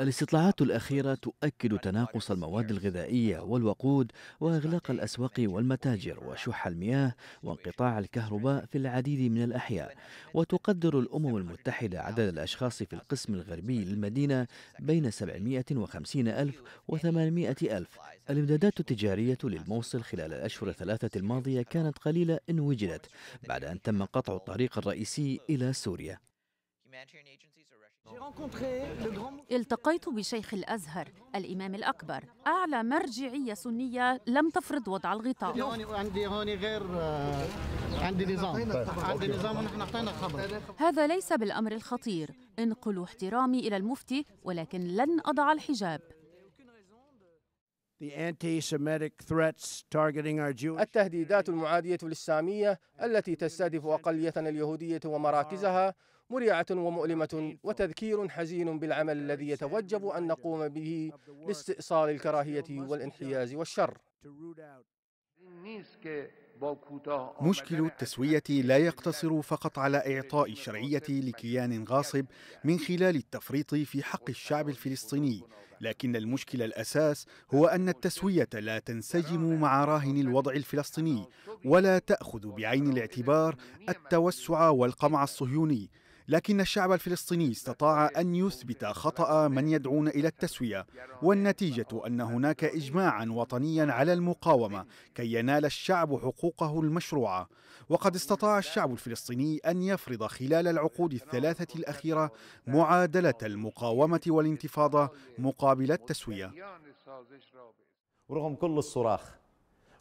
الاستطلاعات الأخيرة تؤكد تناقص المواد الغذائية والوقود وإغلاق الأسواق والمتاجر وشح المياه وانقطاع الكهرباء في العديد من الأحياء وتقدر الأمم المتحدة عدد الأشخاص في القسم الغربي للمدينة بين 750 ألف و 800 ألف الإمدادات التجارية للموصل خلال الأشهر الثلاثة الماضية كانت قليلة إن وجدت بعد أن تم قطع الطريق الرئيسي إلى سوريا التقيت بشيخ الأزهر الإمام الأكبر أعلى مرجعية سنية لم تفرض وضع الغطاء عندي هون غير آه، عندي نظام عندي نظام ونحن أعطينا خبر هذا ليس بالأمر الخطير انقلوا احترامي إلى المفتي ولكن لن أضع الحجاب التهديدات المعادية للسامية التي تستهدف أقليتنا اليهودية ومراكزها مريعة ومؤلمة وتذكير حزين بالعمل الذي يتوجب أن نقوم به لاستئصال الكراهية والانحياز والشر مشكل التسوية لا يقتصر فقط على إعطاء الشرعية لكيان غاصب من خلال التفريط في حق الشعب الفلسطيني لكن المشكلة الأساس هو أن التسوية لا تنسجم مع راهن الوضع الفلسطيني ولا تأخذ بعين الاعتبار التوسع والقمع الصهيوني لكن الشعب الفلسطيني استطاع أن يثبت خطأ من يدعون إلى التسوية والنتيجة أن هناك إجماعا وطنيا على المقاومة كي ينال الشعب حقوقه المشروعة وقد استطاع الشعب الفلسطيني أن يفرض خلال العقود الثلاثة الأخيرة معادلة المقاومة والانتفاضة مقابل التسوية ورغم كل الصراخ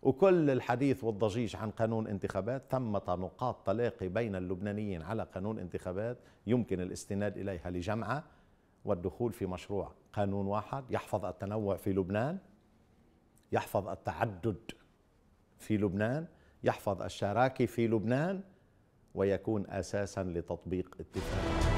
وكل الحديث والضجيج عن قانون انتخابات ثمة نقاط تلاقي بين اللبنانيين على قانون انتخابات يمكن الاستناد إليها لجمعة والدخول في مشروع قانون واحد يحفظ التنوع في لبنان يحفظ التعدد في لبنان يحفظ الشراكة في لبنان ويكون أساسا لتطبيق اتفاق